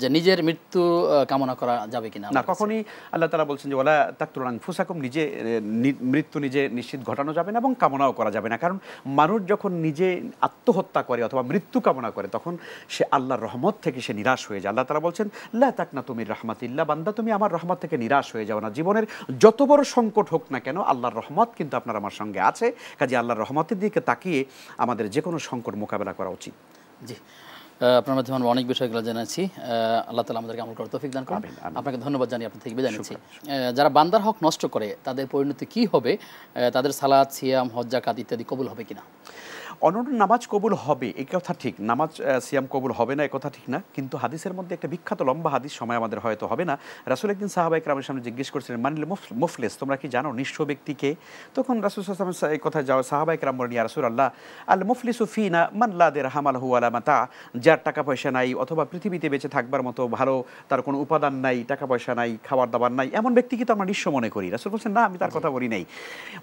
যে নিজের মৃত্যু কামনা করা যাবে কিনা না কখনই আল্লাহ তালা বলছেন যে ওলা তাকতুলান ফুসাকুম নিজে মৃত্যু নিজে নিশ্চিত ঘটানো যাবে না এবং কামনাও করা যাবে না কারণ মানুষ যখন নিজে আত্মহত্যা করে অথবা মৃত্যু কামনা করে তখন সে আল্লাহর রহমত থেকে সে নিরাশ হয়ে যায় আল্লাহ তালা বলছেন লা তাক না তুমি রহমত ইল্লা বান্দা তুমি আমার রহমত থেকে নিরাশ হয়ে যাও না জীবনের যত বড় সংকট হোক না কেন আল্লাহর রহমত কিন্তু আপনার আমার সঙ্গে আছে কাজে আল্লাহর রহমতের দিকে তাকিয়ে আমাদের যে কোনো সংকট মোকাবেলা করা উচিত জি আপনার মাধ্যমে আমরা অনেক বিষয়গুলো জানাচ্ছি আল্লাহ তালা আমাদেরকে আমল করার তৌফিক দান করেন আপনাকে ধন্যবাদ জানিয়ে আপনার থেকে নিচ্ছি যারা বান্দার হক নষ্ট করে তাদের পরিণতি কি হবে তাদের সালাদ সিয়াম হজ্জাকাত ইত্যাদি কবুল হবে কিনা অনন্য নামাজ কবুল হবে এই কথা ঠিক নামাজ সিয়াম কবুল হবে না এ কথা ঠিক না কিন্তু হাদিসের মধ্যে একটা বিখ্যাত লম্বা হাদিস সময় আমাদের হয়তো হবে না রাসুল একদিন সাহাবাহিক রামের সামনে জিজ্ঞেস করছিলেন মানিল মুফলেস তোমরা কি জানো নিঃস্ব ব্যক্তিকে তখন রাসুল সাহায্য কথা যাওয়া সাহাবাহিক রাম বলেন ইয়া রাসুল আল্লাহ আল মুফলিসু ফিনা মানলা দের হামাল হুয়ালা মাতা যার টাকা পয়সা নাই অথবা পৃথিবীতে বেঁচে থাকবার মতো ভালো তার কোনো উপাদান নাই টাকা পয়সা নাই খাবার দাবার নাই এমন ব্যক্তিকে তো আমরা নিঃস্ব মনে করি রাসুল বলছেন না আমি তার কথা বলি নাই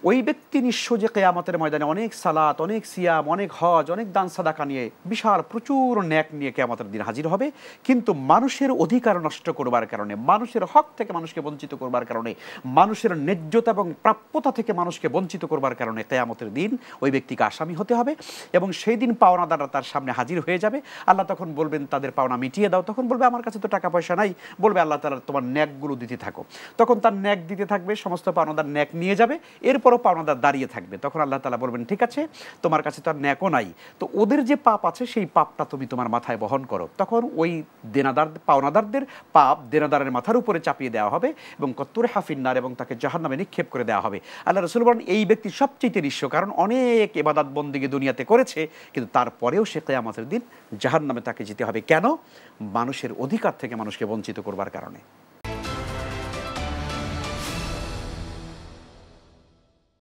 ওই ব্যক্তি নিঃস্ব যে কেয়ামতের ময়দানে অনেক সালাত অনেক সিয়াম অনেক হজ অনেক দান সাদাকা নিয়ে বিশাল প্রচুর ন্যাক নিয়ে কেয়ামতের দিন হাজির হবে কিন্তু মানুষের অধিকার নষ্ট করবার কারণে মানুষের হক থেকে মানুষকে বঞ্চিত করবার কারণে মানুষের ন্যায্যতা এবং প্রাপ্যতা থেকে মানুষকে বঞ্চিত করবার কারণে কেয়ামতের দিন ওই ব্যক্তিকে আসামি হতে হবে এবং সেই দিন পাওনাদাররা তার সামনে হাজির হয়ে যাবে আল্লাহ আল্লাহ তখন বলবেন তাদের পাওনা মিটিয়ে দাও তখন বলবে আমার কাছে তো টাকা পয়সা নাই বলবে আল্লাহ তালা তোমার ন্যাকগুলো দিতে থাকো তখন তার ন্যাক দিতে থাকবে সমস্ত পাওনাদার ন্যাক নিয়ে যাবে এরপরও পাওনাদার দাঁড়িয়ে থাকবে তখন আল্লাহ তালা বলবেন ঠিক আছে তোমার কাছে তো আর ন্যাকও নাই তো ওদের যে পাপ আছে সেই পাপটা তুমি তোমার মাথায় বহন করো তখন ওই দেনাদার পাওনাদারদের পাপ দেনাদারের মাথার উপরে চাপিয়ে দেওয়া হবে এবং কত্তুর হাফিন্নার এবং তাকে জাহার নামে নিক্ষেপ করে দেওয়া হবে আল্লাহ রসুল বলেন এই ব্যক্তি সবচেয়ে নিঃস্ব কারণ অনেক এবাদাত বন্দিকে দুনিয়াতে করেছে কিন্তু তারপরেও সে কেয়ামতের দিন জাহার নামে তাকে যেতে হবে কেন মানুষের অধিকার থেকে মানুষকে বঞ্চিত করবার কারণে